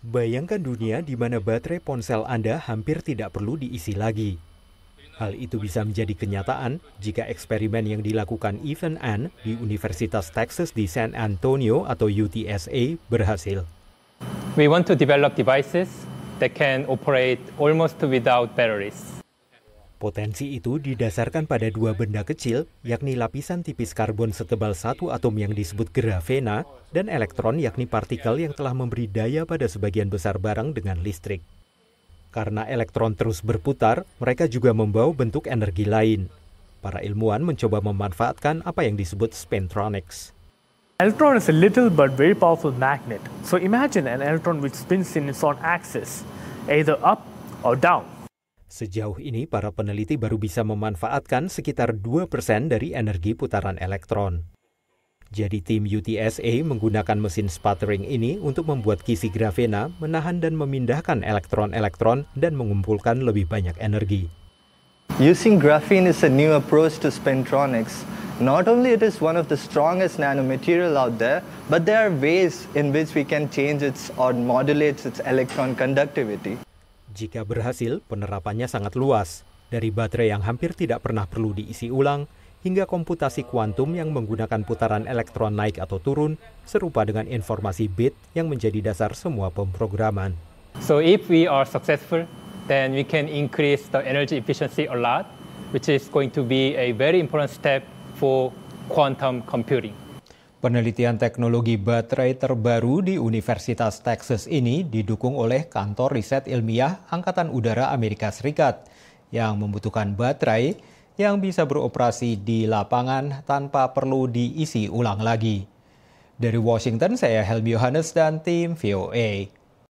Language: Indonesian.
Bayangkan dunia di mana baterai ponsel Anda hampir tidak perlu diisi lagi. Hal itu bisa menjadi kenyataan jika eksperimen yang dilakukan Ethan Ann di Universitas Texas di San Antonio atau UTSA berhasil. We want to develop devices that can operate almost without batteries. Potensi itu didasarkan pada dua benda kecil, yakni lapisan tipis karbon setebal satu atom yang disebut grafena, dan elektron yakni partikel yang telah memberi daya pada sebagian besar barang dengan listrik. Karena elektron terus berputar, mereka juga membawa bentuk energi lain. Para ilmuwan mencoba memanfaatkan apa yang disebut spintronics. Electron is a little but very powerful magnet. So imagine an electron which spins in its own axis, either up or down. Sejauh ini, para peneliti baru bisa memanfaatkan sekitar 2% dari energi putaran elektron. Jadi tim UTSA menggunakan mesin sputtering ini untuk membuat kisi grafena menahan dan memindahkan elektron-elektron dan mengumpulkan lebih banyak energi. Using graphene is a new approach to spintronics. Not only it is one of the strongest nanomaterial out there, but there are ways in which we can change its or modulate its electron conductivity. Jika berhasil, penerapannya sangat luas, dari baterai yang hampir tidak pernah perlu diisi ulang, hingga komputasi kuantum yang menggunakan putaran elektron naik atau turun, serupa dengan informasi bit yang menjadi dasar semua pemrograman. So if we are successful, then we can increase the energy efficiency a lot, which is going to be a very important step for quantum computing. Penelitian teknologi baterai terbaru di Universitas Texas ini didukung oleh Kantor Riset Ilmiah Angkatan Udara Amerika Serikat yang membutuhkan baterai yang bisa beroperasi di lapangan tanpa perlu diisi ulang lagi. Dari Washington, saya Helmi Yohanes dan tim VOA.